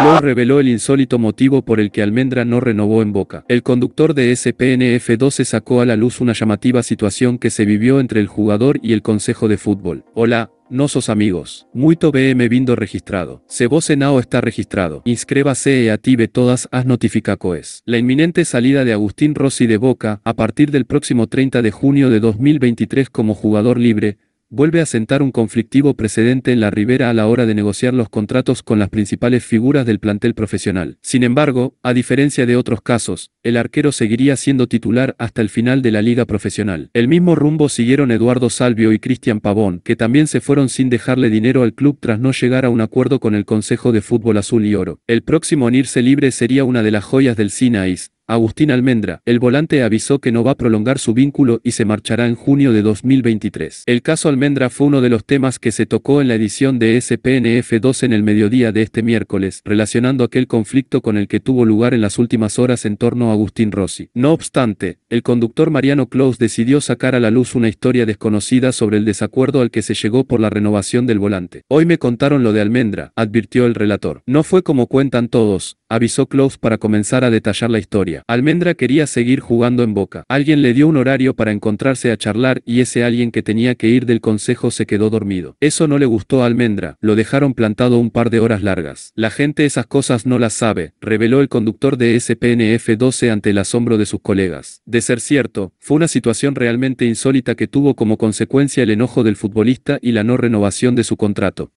Lo reveló el insólito motivo por el que Almendra no renovó en Boca. El conductor de SPNF12 sacó a la luz una llamativa situación que se vivió entre el jugador y el Consejo de Fútbol. Hola, no sos amigos. Muito BM vindo registrado. Se vos nao está registrado. Inscríbase e ative todas as notificacoes. La inminente salida de Agustín Rossi de Boca, a partir del próximo 30 de junio de 2023 como jugador libre, vuelve a sentar un conflictivo precedente en la Ribera a la hora de negociar los contratos con las principales figuras del plantel profesional. Sin embargo, a diferencia de otros casos, el arquero seguiría siendo titular hasta el final de la liga profesional. El mismo rumbo siguieron Eduardo Salvio y Cristian Pavón, que también se fueron sin dejarle dinero al club tras no llegar a un acuerdo con el Consejo de Fútbol Azul y Oro. El próximo en irse libre sería una de las joyas del Sinais. Agustín Almendra, el volante avisó que no va a prolongar su vínculo y se marchará en junio de 2023. El caso Almendra fue uno de los temas que se tocó en la edición de SPNF2 en el mediodía de este miércoles, relacionando aquel conflicto con el que tuvo lugar en las últimas horas en torno a Agustín Rossi. No obstante, el conductor Mariano Claus decidió sacar a la luz una historia desconocida sobre el desacuerdo al que se llegó por la renovación del volante. Hoy me contaron lo de Almendra, advirtió el relator. No fue como cuentan todos, avisó Klaus para comenzar a detallar la historia. Almendra quería seguir jugando en boca. Alguien le dio un horario para encontrarse a charlar y ese alguien que tenía que ir del consejo se quedó dormido. Eso no le gustó a Almendra, lo dejaron plantado un par de horas largas. La gente esas cosas no las sabe, reveló el conductor de SPNF-12 ante el asombro de sus colegas. De ser cierto, fue una situación realmente insólita que tuvo como consecuencia el enojo del futbolista y la no renovación de su contrato.